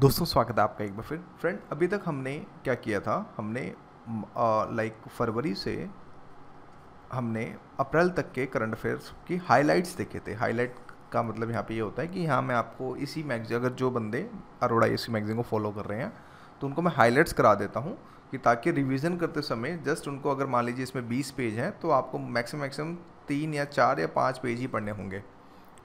दोस्तों स्वागत है आपका एक बार फिर फ्रेंड अभी तक हमने क्या किया था हमने लाइक फरवरी से हमने अप्रैल तक के करंट अफेयर्स की हाइलाइट्स देखे थे हाईलाइट का मतलब यहाँ पे ये यह होता है कि यहाँ मैं आपको इसी मैगजीन अगर जो बंदे अरोड़ा इसी मैगजीन को फॉलो कर रहे हैं तो उनको मैं हाईलाइट्स करा देता हूँ कि ताकि रिविज़न करते समय जस्ट उनको अगर मान लीजिए इसमें बीस पेज हैं तो आपको मैक्सिमम मैक्सिमम तीन या चार या पाँच पेज ही पढ़ने होंगे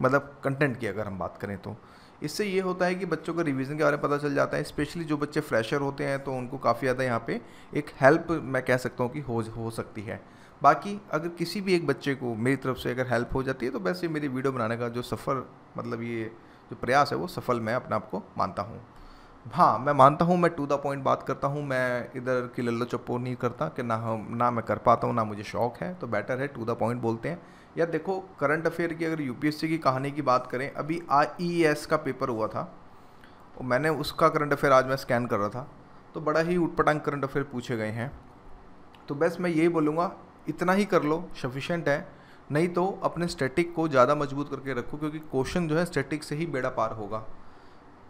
मतलब कंटेंट की अगर हम बात करें तो इससे ये होता है कि बच्चों को रिवीजन के बारे में पता चल जाता है स्पेशली जो बच्चे फ्रेशर होते हैं तो उनको काफ़ी ज़्यादा यहाँ पे एक हेल्प मैं कह सकता हूँ कि हो हो सकती है बाकी अगर किसी भी एक बच्चे को मेरी तरफ से अगर हेल्प हो जाती है तो वैसे मेरी वीडियो बनाने का जो सफ़र मतलब ये जो प्रयास है वो सफल मैं अपने आप को मानता हूँ हाँ मैं मानता हूँ मैं टू द पॉइंट बात करता हूँ मैं इधर की लल्लो चप्पो नहीं करता कि ना ना मैं कर पाता हूँ ना मुझे शौक़ है तो बेटर है टू द पॉइंट बोलते हैं या देखो करंट अफेयर की अगर यूपीएससी की कहानी की बात करें अभी आई e का पेपर हुआ था और मैंने उसका करंट अफेयर आज मैं स्कैन कर रहा था तो बड़ा ही उटपटांग करंट अफेयर पूछे गए हैं तो बस मैं यही बोलूँगा इतना ही कर लो सफिशेंट है नहीं तो अपने स्टैटिक को ज़्यादा मजबूत करके रखो क्योंकि क्वेश्चन जो है स्टैटिक से ही बेड़ा पार होगा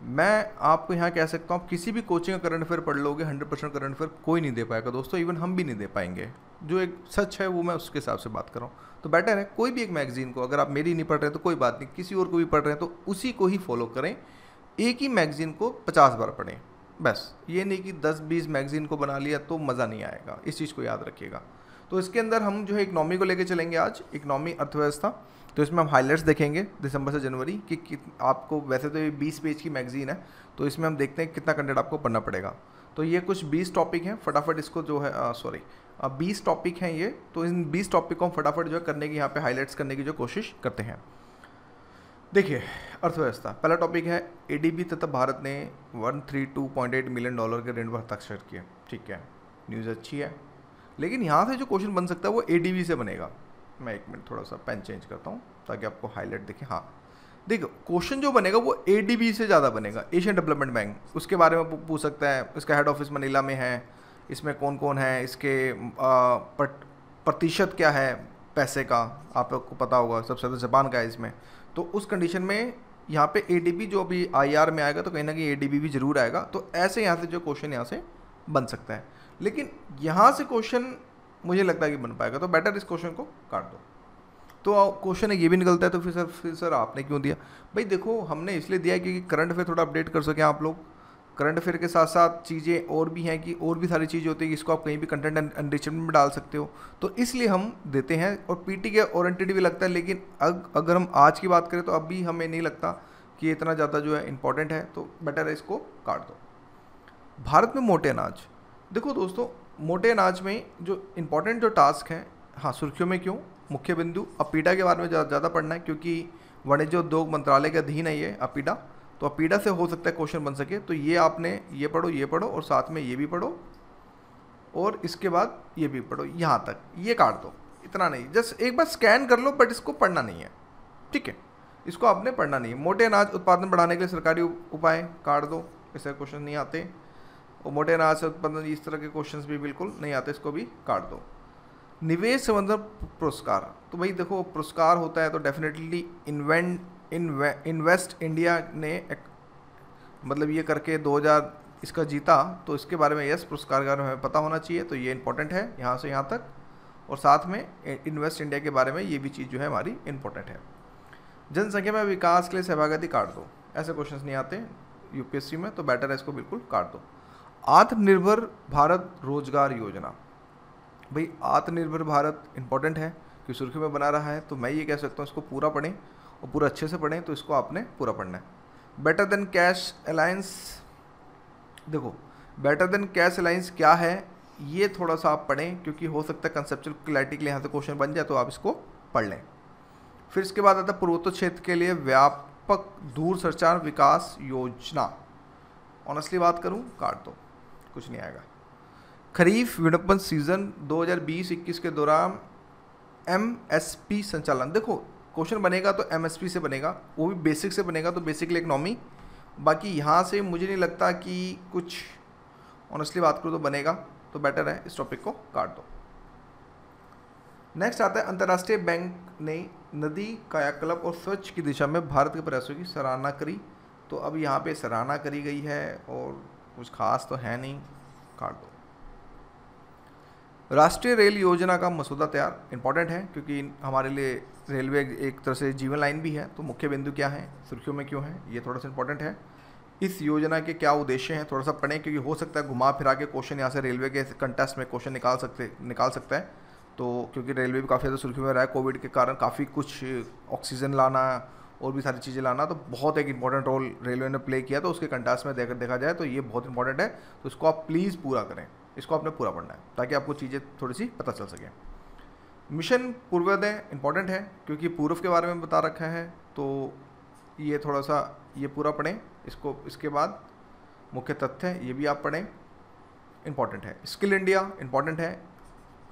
मैं आपको यहाँ कह सकता हूँ आप किसी भी कोचिंग का करंट अफेयर पढ़ लोगे हंड्रेड परसेंट करंट अफेयर कोई नहीं दे पाएगा दोस्तों इवन हम भी नहीं दे पाएंगे जो एक सच है वो मैं उसके हिसाब से बात कर रहा हूँ तो बेटर है कोई भी एक मैगजीन को अगर आप मेरी नहीं पढ़ रहे हैं तो कोई बात नहीं किसी और को भी पढ़ रहे हैं तो उसी को ही फॉलो करें एक ही मैगजीन को पचास बार पढ़ें बस ये नहीं कि दस बीस मैगजीन को बना लिया तो मज़ा नहीं आएगा इस चीज़ को याद रखिएगा तो इसके अंदर हम जो है इकनॉमी को लेकर चलेंगे आज इकनॉमी अर्थव्यवस्था तो इसमें हम हाईलाइट्स देखेंगे दिसंबर से जनवरी कि, कि आपको वैसे तो ये बीस पेज की मैगजीन है तो इसमें हम देखते हैं कितना कंटेंट आपको पढ़ना पड़ेगा तो ये कुछ बीस टॉपिक हैं फटाफट इसको जो है सॉरी बीस टॉपिक हैं ये तो इन बीस टॉपिक को हम फटाफट जो है करने की यहाँ पे हाईलाइट्स करने की जो कोशिश करते हैं देखिए अर्थव्यवस्था पहला टॉपिक है ए तथा भारत ने 132.8 मिलियन डॉलर के ऋण पर हस्ताक्षर किए ठीक है न्यूज़ अच्छी है लेकिन यहाँ से जो क्वेश्चन बन सकता है वो ए से बनेगा मैं एक मिनट थोड़ा सा पेन चेंज करता हूँ ताकि आपको हाईलाइट दिखे हाँ देखो क्वेश्चन जो बनेगा वो ए से ज़्यादा बनेगा एशियन डेवलपमेंट बैंक उसके बारे में पूछ सकता है इसका हेड ऑफिस मनीला में है इसमें कौन कौन है इसके प्रतिशत क्या है पैसे का आपको पता होगा सबसे ज़्यादा जापान का है इसमें तो उस कंडीशन में यहाँ पे ए जो अभी आई में आएगा तो कहीं ना कहीं ए भी ज़रूर आएगा तो ऐसे यहाँ से जो क्वेश्चन यहाँ से बन सकता है लेकिन यहाँ से क्वेश्चन मुझे लगता है कि बन पाएगा तो बेटर इस क्वेश्चन को काट दो तो क्वेश्चन ये भी निकलता है तो फिर सर फिर सर आपने क्यों दिया भाई देखो हमने इसलिए दिया क्योंकि करंट अफेयर थोड़ा अपडेट कर सकें आप लोग करंट अफेयर के साथ साथ चीज़ें और भी हैं कि और भी सारी चीज़ें होती है इसको आप कहीं भी कंटेंट एनरिचमेंट में डाल सकते हो तो इसलिए हम देते हैं और टी के ओरेंटेड भी लगता है लेकिन अग, अगर हम आज की बात करें तो अभी हमें नहीं लगता कि इतना ज़्यादा जो है इंपॉर्टेंट है तो बेटर है इसको काट दो भारत में मोटे अनाज देखो दोस्तों मोटे अनाज में जो इम्पोर्टेंट जो टास्क हैं हाँ सुर्खियों में क्यों मुख्य बिंदु अपीडा के बारे में ज़्यादा पढ़ना है क्योंकि वाणिज्य उद्योग मंत्रालय के अधीन है ये अपीडा तो अपीडा से हो सकता है क्वेश्चन बन सके तो ये आपने ये पढ़ो ये पढ़ो और साथ में ये भी पढ़ो और इसके बाद ये भी पढ़ो यहाँ तक ये काट दो इतना नहीं जस्ट एक बार स्कैन कर लो बट इसको पढ़ना नहीं है ठीक है इसको आपने पढ़ना नहीं है मोटे अनाज उत्पादन बढ़ाने के लिए सरकारी उपाय काट दो ऐसे क्वेश्चन नहीं आते और मोटे अनाज से उत्पन्न इस तरह के क्वेश्चन भी बिल्कुल नहीं आते इसको भी काट दो निवेश संबंधन पुरस्कार तो भाई देखो पुरस्कार होता है तो डेफिनेटली इन्वेंट इन्वेस्ट इंडिया ने एक, मतलब ये करके 2000 इसका जीता तो इसके बारे में यस पुरस्कार के बारे में हमें पता होना चाहिए तो ये इंपॉर्टेंट है यहाँ से यहाँ तक और साथ में इन्वेस्ट इंडिया के बारे में ये भी चीज़ जो है हमारी इंपॉर्टेंट है जनसंख्या में विकास के लिए सहभागिता काट दो ऐसे क्वेश्चन नहीं आते यूपीएससी में तो बेटर है इसको बिल्कुल काट दो आत्मनिर्भर भारत रोजगार योजना भाई आत्मनिर्भर भारत इंपॉर्टेंट है कि सुर्खी में बना रहा है तो मैं ये कह सकता हूँ इसको पूरा पढ़ें और पूरा अच्छे से पढ़ें तो इसको आपने पूरा पढ़ना है बेटर देन कैश अलायंस देखो बेटर देन कैश अलायंस क्या है ये थोड़ा सा आप पढ़ें क्योंकि हो सकता है कंसेप्चुअल क्लैरिटी के लिए यहाँ से क्वेश्चन बन जाए तो आप इसको पढ़ लें फिर इसके बाद आता है पूर्वोत्तर क्षेत्र के लिए व्यापक दूर संचार विकास योजना ऑनेस्टली बात करूँ काट दो कुछ नहीं आएगा खरीफ विज्ञापन सीजन 2020-21 के दौरान एमएसपी संचालन देखो क्वेश्चन बनेगा तो एमएसपी से बनेगा वो भी बेसिक से बनेगा तो बेसिकली इकनॉमी बाकी यहाँ से मुझे नहीं लगता कि कुछ ऑनेस्टली बात करूँ तो बनेगा तो बेटर है इस टॉपिक को काट दो नेक्स्ट आता है अंतर्राष्ट्रीय बैंक ने नदी कायाकल्प और स्वच्छ की दिशा में भारत के प्रयासों की सराहना करी तो अब यहाँ पे सराहना करी गई है और कुछ खास तो है नहीं काट दो राष्ट्रीय रेल योजना का मसौदा तैयार इंपॉर्टेंट है क्योंकि हमारे लिए रेलवे एक तरह से जीवन लाइन भी है तो मुख्य बिंदु क्या है सुर्खियों में क्यों है ये थोड़ा सा इंपॉर्टेंट है इस योजना के क्या उद्देश्य हैं थोड़ा सा पढ़ें क्योंकि हो सकता है घुमा फिरा के क्वेश्चन यहाँ से रेलवे के कंटेस्ट में क्वेश्चन निकाल सकते निकाल सकता है तो क्योंकि रेलवे भी काफ़ी ज़्यादा सुर्खियों में रहा है कोविड के कारण काफ़ी कुछ ऑक्सीजन लाना और भी सारी चीज़ें लाना तो बहुत एक इंपॉर्टेंट रोल रेलवे ने प्ले किया तो उसके कंटास में देख, देखा जाए तो ये बहुत इंपॉर्टेंट है तो इसको आप प्लीज़ पूरा करें इसको आपने पूरा पढ़ना है ताकि आपको चीज़ें थोड़ी सी पता चल सकें मिशन पूर्वोदय इंपॉर्टेंट है क्योंकि पूर्व के बारे में बता रखा है तो ये थोड़ा सा ये पूरा पढ़ें इसको इसके बाद मुख्य तथ्य ये भी आप पढ़ें इंपॉर्टेंट है स्किल इंडिया इंपॉर्टेंट है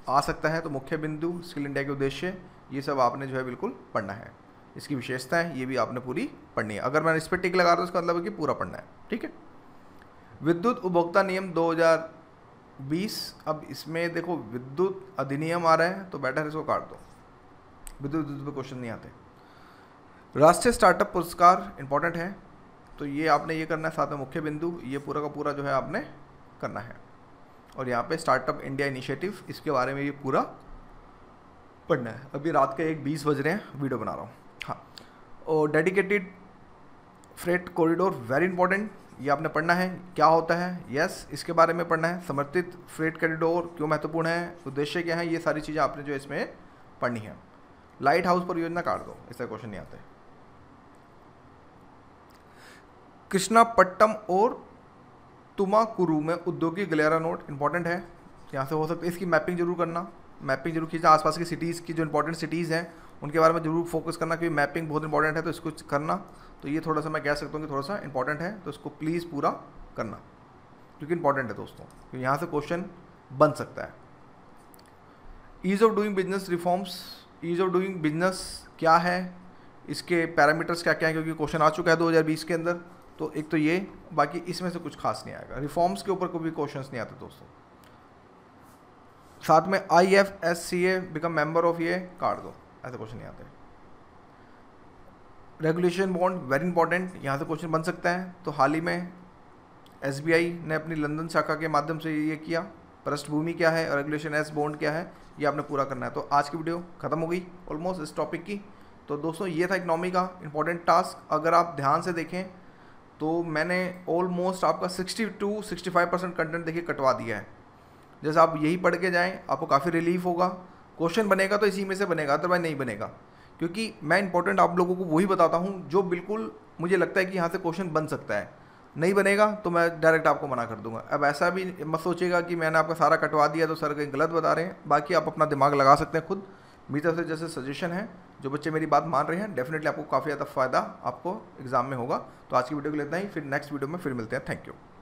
आ सकता है तो मुख्य बिंदु स्किल इंडिया के उद्देश्य ये सब आपने जो है बिल्कुल पढ़ना है इसकी विशेषता है ये भी आपने पूरी पढ़नी है अगर मैंने इस पर टिक लगा तो इसका मतलब है कि पूरा पढ़ना है ठीक है विद्युत उपभोक्ता नियम 2020 अब इसमें देखो विद्युत अधिनियम आ रहा तो है तो बेटर इसको काट दो विद्युत विद्युत पर क्वेश्चन नहीं आते राष्ट्रीय स्टार्टअप पुरस्कार इंपॉर्टेंट है तो ये आपने ये करना है साथ में मुख्य बिंदु ये पूरा का पूरा जो है आपने करना है और यहाँ पे स्टार्टअप इंडिया इनिशिएटिव इसके बारे में ये पूरा पढ़ना है अभी रात के एक बीस बज रहे हैं वीडियो बना रहा हूँ और dedicated freight corridor very important ये आपने पढ़ना है क्या होता है यस yes, इसके बारे में पढ़ना है समर्थित फ्रेट कॉरिडोर क्यों महत्वपूर्ण है उद्देश्य क्या है ये सारी चीज़ें आपने जो इसमें पढ़नी है लाइट हाउस पर योजना काट दो इससे क्वेश्चन नहीं आते कृष्णापट्टम और तुमाकुरु में उद्योगिक गलेरा नोट इंपॉर्टेंट है यहाँ से हो सकता है इसकी मैपिंग जरूर करना मैपिंग जरूर खींचना आसपास की सिटीज़ की जो इंपॉर्टेंट सिटीज़ हैं उनके बारे में जरूर फोकस करना क्योंकि मैपिंग बहुत इंपॉर्टेंट है तो इसको करना तो ये थोड़ा सा मैं कह सकता हूँ कि थोड़ा सा इंपॉर्टेंट है तो इसको प्लीज़ पूरा करना क्योंकि इंपॉर्टेंट है दोस्तों क्योंकि यहाँ से क्वेश्चन बन सकता है ease of doing business reforms ease of doing business क्या है इसके पैरामीटर्स क्या क्या है क्योंकि क्वेश्चन आ चुका है 2020 के अंदर तो एक तो ये बाकी इसमें से कुछ खास नहीं आएगा रिफॉर्म्स के ऊपर कोई भी क्वेश्चन नहीं आते दोस्तों साथ में I F S C A become member of ये कार्ड दो ऐसे क्वेश्चन नहीं आते रेगुलेशन बॉन्ड वेरी इंपॉर्टेंट यहाँ से क्वेश्चन बन सकता है तो हाल ही में एस ने अपनी लंदन शाखा के माध्यम से ये किया पृष्ठभूमि क्या है रेगुलेशन एस बॉन्ड क्या है ये आपने पूरा करना है तो आज की वीडियो खत्म हो गई ऑलमोस्ट इस टॉपिक की तो दोस्तों ये था इकनॉमी का इंपॉर्टेंट टास्क अगर आप ध्यान से देखें तो मैंने ऑलमोस्ट आपका 62 टू 65 परसेंट कंटेंट देखिए कटवा दिया है जैसे आप यही पढ़ के जाएँ आपको काफ़ी रिलीफ होगा क्वेश्चन बनेगा तो इसी में से बनेगा अदरवाइज नहीं बनेगा क्योंकि मैं इंपॉर्टेंट आप लोगों को वही बताता हूँ जो बिल्कुल मुझे लगता है कि यहाँ से क्वेश्चन बन सकता है नहीं बनेगा तो मैं डायरेक्ट आपको मना कर दूंगा अब ऐसा भी मत सोचेगा कि मैंने आपका सारा कटवा दिया तो सर कहीं गलत बता रहे हैं बाकी आप अपना दिमाग लगा सकते हैं खुद मेरी तरफ से जैसे सजेशन है जो बच्चे मेरी बात मान रहे हैं डेफिनेटली आपको काफ़ी ज़्यादा फ़ायदा आपको एग्ज़ाम में होगा तो आज की वीडियो को लेता ही फिर नेक्स्ट वीडियो में फिर मिलते हैं थैंक यू